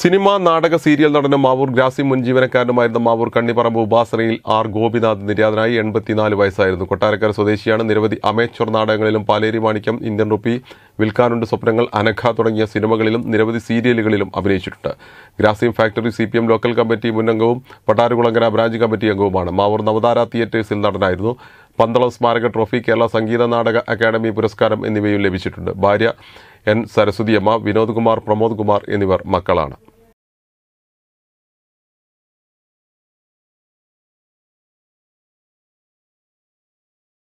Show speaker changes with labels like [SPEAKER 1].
[SPEAKER 1] cinema നാടക serial നടനും മാവൂർ ഗ്രാസി മുൻ ജീവനക്കാരനുമായിരുന്ന മാവൂർ കണ്ണിപ്പറമ്പ് ഉപാസനയിൽ ആർ ഗോപിനാഥ് നിര്യാതനായി എൺപത്തിനാല് വയസ്സായിരുന്നു കൊട്ടാരക്കര സ്വദേശിയാണ് നിരവധി അമേച്വർ നാടകങ്ങളിലും പാലേരി മാണിക്യം ഇന്ത്യൻ റുപ്പി വിൽക്കാനുണ്ട് സ്വപ്നങ്ങൾ അനഘ തുടങ്ങിയ സിനിമകളിലും നിരവധി സീരിയലുകളിലും അഭിനയിച്ചിട്ടുണ്ട് Grasim factory C local committee മുന്നംഗവും പട്ടാരുകുളങ്കര ബ്രാഞ്ച് കമ്മിറ്റി അംഗവുമാണ് മാവൂർ നവതാര തിയേറ്റേഴ്സിൽ നടനായിരുന്നു പന്തളം സ്മാരക ട്രോഫി കേരള സംഗീത നാടക അക്കാദമി പുരസ്കാരം എന്നിവയും ലഭിച്ചിട്ടുണ്ട് ഭാര്യ എൻ സരസ്വതിയമ്മ വിനോദ് കുമാർ പ്രമോദ് കുമാർ എന്നിവർ
[SPEAKER 2] മക്കളാണ്